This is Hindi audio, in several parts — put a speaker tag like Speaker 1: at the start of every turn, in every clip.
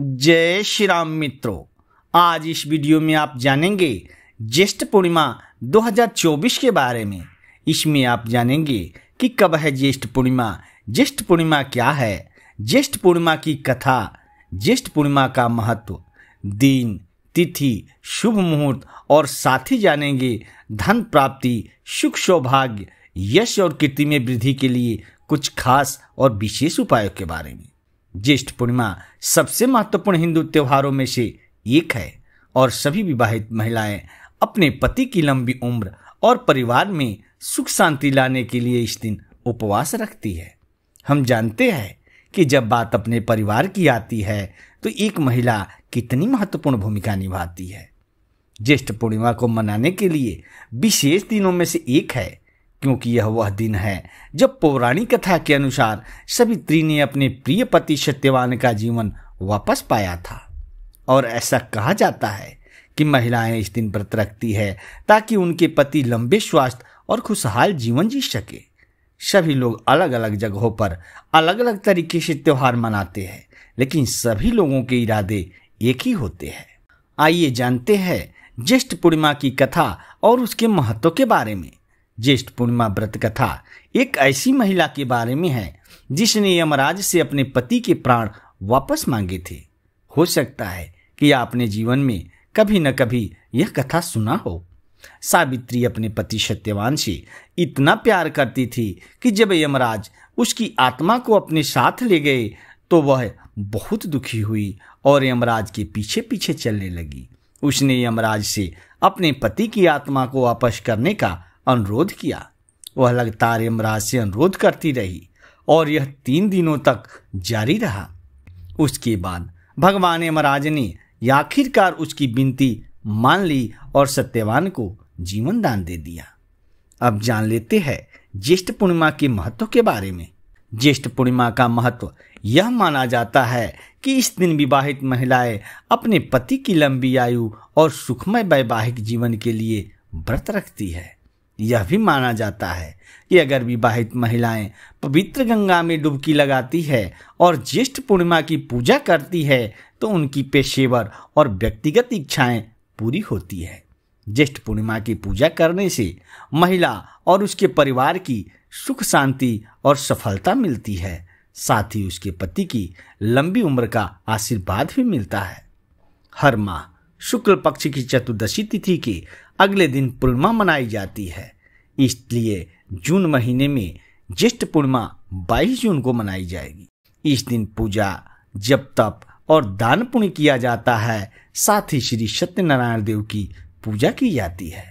Speaker 1: जय श्री राम मित्रों आज इस वीडियो में आप जानेंगे ज्येष्ठ पूर्णिमा 2024 के बारे में इसमें आप जानेंगे कि कब है ज्येष्ठ पूर्णिमा ज्येष्ठ पूर्णिमा क्या है ज्येष्ठ पूर्णिमा की कथा ज्येष्ठ पूर्णिमा का महत्व दिन तिथि शुभ मुहूर्त और साथ ही जानेंगे धन प्राप्ति सुख सौभाग्य यश और कीर्ति में वृद्धि के लिए कुछ खास और विशेष उपायों के बारे में ज्येष्ठ पूर्णिमा सबसे महत्वपूर्ण हिंदू त्योहारों में से एक है और सभी विवाहित महिलाएं अपने पति की लंबी उम्र और परिवार में सुख शांति लाने के लिए इस दिन उपवास रखती है हम जानते हैं कि जब बात अपने परिवार की आती है तो एक महिला कितनी महत्वपूर्ण भूमिका निभाती है ज्येष्ठ पूर्णिमा को मनाने के लिए विशेष दिनों में से एक है क्योंकि यह वह दिन है जब पौराणिक कथा के अनुसार सवित्री ने अपने प्रिय पति सत्यवान का जीवन वापस पाया था और ऐसा कहा जाता है कि महिलाएं इस दिन व्रत रखती है ताकि उनके पति लंबे स्वास्थ्य और खुशहाल जीवन जी सके सभी लोग अलग अलग जगहों पर अलग अलग तरीके से त्यौहार मनाते हैं लेकिन सभी लोगों के इरादे एक ही होते हैं आइए जानते हैं ज्येष्ठ पूर्णिमा की कथा और उसके महत्व के बारे में ज्येष्ठ पूर्णिमा व्रत कथा एक ऐसी महिला के बारे में है जिसने यमराज से अपने पति के प्राण वापस मांगे थे हो सकता है कि आपने जीवन में कभी न कभी यह कथा सुना हो सावित्री अपने पति सत्यवान से इतना प्यार करती थी कि जब यमराज उसकी आत्मा को अपने साथ ले गए तो वह बहुत दुखी हुई और यमराज के पीछे पीछे चलने लगी उसने यमराज से अपने पति की आत्मा को वापस करने का अनुरोध किया वह लगातार यमराज से अनुरोध करती रही और यह तीन दिनों तक जारी रहा उसके बाद भगवान यमराज ने आखिरकार उसकी विनती मान ली और सत्यवान को जीवन दान दे दिया अब जान लेते हैं ज्येष्ठ पूर्णिमा के महत्व के बारे में ज्येष्ठ पूर्णिमा का महत्व यह माना जाता है कि इस दिन विवाहित महिलाएं अपने पति की लंबी आयु और सुखमय वैवाहिक जीवन के लिए व्रत रखती है यह भी माना जाता है कि अगर विवाहित महिलाएं पवित्र गंगा में डुबकी लगाती है और ज्येष्ठ पूर्णिमा की पूजा करती है तो उनकी पेशेवर और व्यक्तिगत इच्छाएं पूरी होती है ज्येष्ठ पूर्णिमा की पूजा करने से महिला और उसके परिवार की सुख शांति और सफलता मिलती है साथ ही उसके पति की लंबी उम्र का आशीर्वाद भी मिलता है हर माह शुक्ल पक्ष की चतुर्दशी तिथि के अगले दिन पूर्णिमा मनाई जाती है इसलिए जून महीने में ज्येष्ठ पूर्णिमा 22 जून को मनाई जाएगी इस दिन पूजा जप तप और दान पुण्य किया जाता है साथ ही श्री सत्यनारायण देव की पूजा की जाती है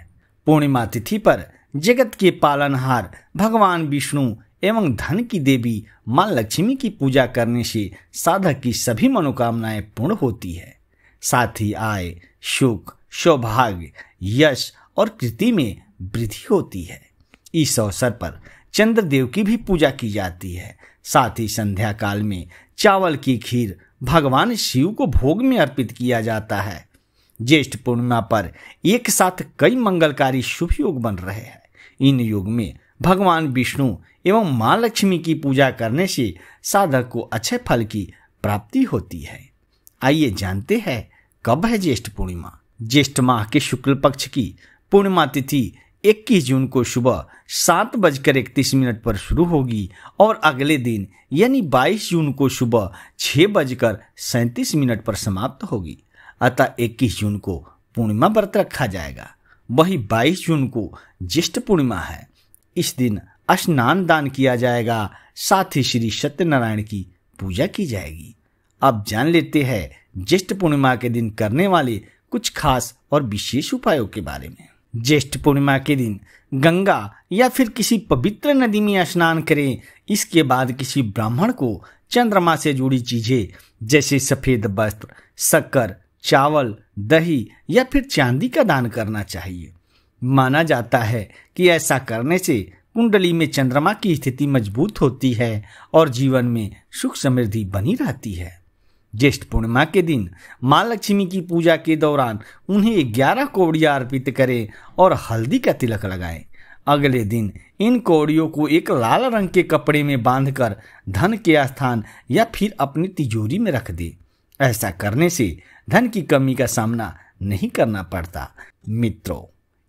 Speaker 1: पूर्णिमा तिथि पर जगत के पालनहार भगवान विष्णु एवं धन की देवी मां लक्ष्मी की पूजा करने से साधक की सभी मनोकामनाएं पूर्ण होती है साथ ही आय शोक सौभाग्य यश और कृति में वृद्धि होती है इस अवसर पर चंद्रदेव की भी पूजा की जाती है साथ ही संध्या काल में चावल की खीर भगवान शिव को भोग में अर्पित किया जाता है ज्येष्ठ पूर्णिमा पर एक साथ कई मंगलकारी शुभ योग बन रहे हैं इन योग में भगवान विष्णु एवं माँ लक्ष्मी की पूजा करने से साधक को अच्छे फल की प्राप्ति होती है आइए जानते हैं कब है ज्येष्ठ पूर्णिमा ज्येष्ठ माह के शुक्ल पक्ष की पूर्णिमा तिथि 21 जून को सुबह सात बजकर इकतीस मिनट पर शुरू होगी और अगले दिन यानी 22 जून को सुबह छः बजकर सैंतीस मिनट पर समाप्त होगी अतः 21 जून को पूर्णिमा व्रत रखा जाएगा वही 22 जून को ज्येष्ठ पूर्णिमा है इस दिन स्नान दान किया जाएगा साथ ही श्री सत्यनारायण की पूजा की जाएगी अब जान लेते हैं ज्येष्ठ पूर्णिमा के दिन करने वाले कुछ खास और विशेष उपायों के बारे में ज्येष्ठ पूर्णिमा के दिन गंगा या फिर किसी पवित्र नदी में स्नान करें इसके बाद किसी ब्राह्मण को चंद्रमा से जुड़ी चीजें जैसे सफेद वस्त्र शक्कर चावल दही या फिर चांदी का दान करना चाहिए माना जाता है कि ऐसा करने से कुंडली में चंद्रमा की स्थिति मजबूत होती है और जीवन में सुख समृद्धि बनी रहती है ज्येष्ठ पूर्णिमा के दिन माँ लक्ष्मी की पूजा के दौरान उन्हें ग्यारह कौड़ियाँ अर्पित करें और हल्दी का तिलक लगाएं अगले दिन इन कौड़ियों को एक लाल रंग के कपड़े में बांधकर धन के स्थान या फिर अपनी तिजोरी में रख दे ऐसा करने से धन की कमी का सामना नहीं करना पड़ता मित्रों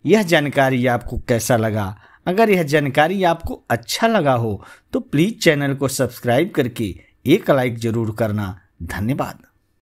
Speaker 1: यह जानकारी आपको कैसा लगा अगर यह जानकारी आपको अच्छा लगा हो तो प्लीज़ चैनल को सब्सक्राइब करके एक लाइक ज़रूर करना धन्यवाद